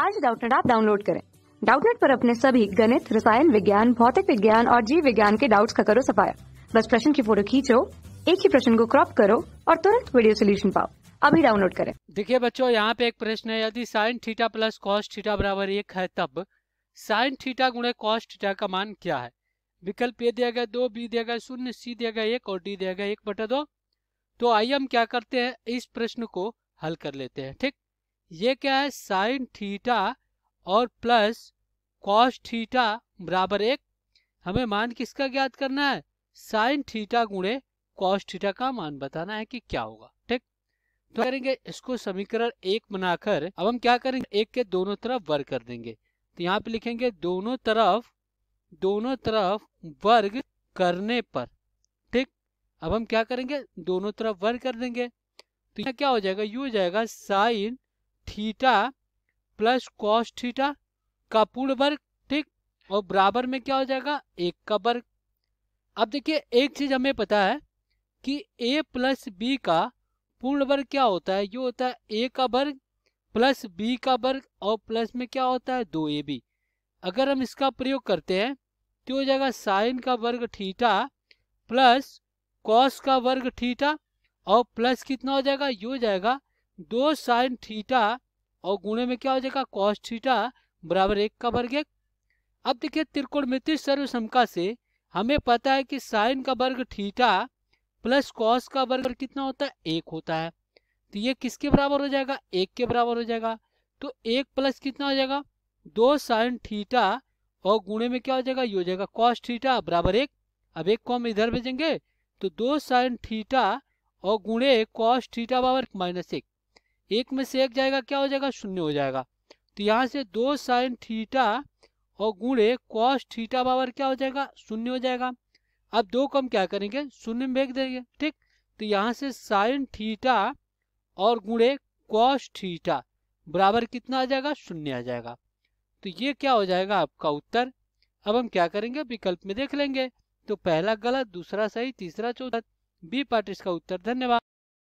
आज डाउटनेट आप डाउनलोड करें डाउटनेट पर अपने सभी गणित रसायन विज्ञान भौतिक विज्ञान और जीव विज्ञान के डाउट्स का करो सफाया बस प्रश्न की फोटो खींचो एक ही प्रश्न को क्रॉप करो और तुरंत वीडियो सोल्यूशन पाओ अभी डाउनलोड करें देखिए बच्चों यहाँ पे एक प्रश्न है यदि sine theta plus cos theta बराबर एक है तब साइन थीटा गुणे कॉस थीटा का मान क्या है विकल्प ए दिया गया दो बी दिया गया शून्य सी दिया गया एक और डी दिया गया एक बटा दो तो आइए हम क्या करते हैं इस प्रश्न को हल कर लेते हैं ठीक ये क्या है साइन थीटा और प्लस कॉस थीटा बराबर एक हमें मान किसका ज्ञात करना है साइन थीटा गुणे कॉस थीटा का मान बताना है कि क्या होगा ठीक तो करेंगे इसको समीकरण एक बनाकर अब हम क्या करेंगे एक के दोनों तरफ वर्ग कर देंगे तो यहाँ पे लिखेंगे दोनों तरफ दोनों तरफ वर्ग करने पर ठीक अब हम क्या करेंगे दोनों तरफ वर्ग कर देंगे तो यहाँ क्या हो जाएगा यू हो जाएगा sine theta plus cos theta का पूर्ण वर्ग ठीक और बराबर में क्या हो जाएगा एक का वर्ग अब देखिए एक चीज हमें पता है कि ए प्लस बी का पूर्ण वर्ग क्या होता है ये होता है ए का वर्ग प्लस बी का वर्ग और प्लस में क्या होता है दो ए बी अगर हम इसका प्रयोग करते हैं तो हो जाएगा साइन का वर्ग थीटा प्लस कॉस का वर्ग थीटा और प्लस कितना हो जाएगा ये हो जाएगा दो साइन थीटा और गुणे में क्या हो जाएगा कॉस थीटा बराबर एक का वर्ग एक अब देखिए त्रिकोण सर्व समका से हमें पता है कि साइन का वर्ग थीटा प्लस कॉस का वर्ग कितना होता है एक होता है तो ये किसके बराबर हो जाएगा एक के बराबर हो जाएगा तो एक प्लस कितना हो जाएगा दो साइन थीटा और गुणे में क्या हो जाएगा ये हो जाएगा कॉस थीटा बराबर एक अब एक को हम इधर भेजेंगे तो दो साइन थीटा और गुणे कॉस थीटा बराबर माइनस एक एक में से एक जाएगा क्या हो जाएगा शून्य हो जाएगा तो यहाँ से दो साइन थीटा और गुणे कॉस थीटा पावर क्या हो जाएगा शून्य हो जाएगा अब दो कम क्या करेंगे शून्य में भेज देंगे ठीक तो यहाँ से साइन थीटा और गुणे कॉस थीटा बराबर कितना आ जाएगा शून्य आ जाएगा तो ये क्या हो जाएगा आपका उत्तर अब हम क्या करेंगे विकल्प में देख लेंगे तो पहला गलत दूसरा सही तीसरा चौथा बी पार्ट इसका उत्तर धन्यवाद